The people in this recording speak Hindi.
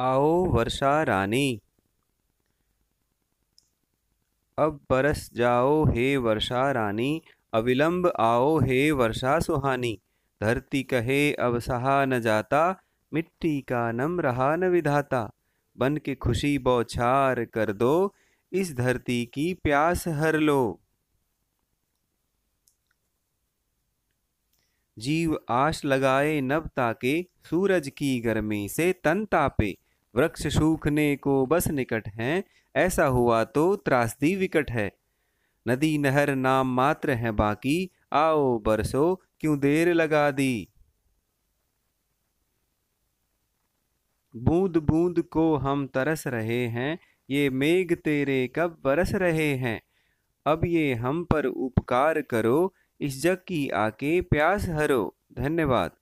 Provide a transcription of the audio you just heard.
आओ वर्षा रानी अब बरस जाओ हे वर्षा रानी अविलंब आओ हे वर्षा सुहानी धरती कहे अब सहा न जाता मिट्टी का नम रहा न विधाता बन के खुशी बौछार कर दो इस धरती की प्यास हर लो जीव आश लगाए नब ताके सूरज की गर्मी से तन तापे वृक्ष सूखने को बस निकट हैं ऐसा हुआ तो त्रासदी विकट है नदी नहर नाम मात्र है बाकी आओ बरसो क्यों देर लगा दी बूंद बूंद को हम तरस रहे हैं ये मेघ तेरे कब बरस रहे हैं अब ये हम पर उपकार करो इस जग की आके प्यास हरो धन्यवाद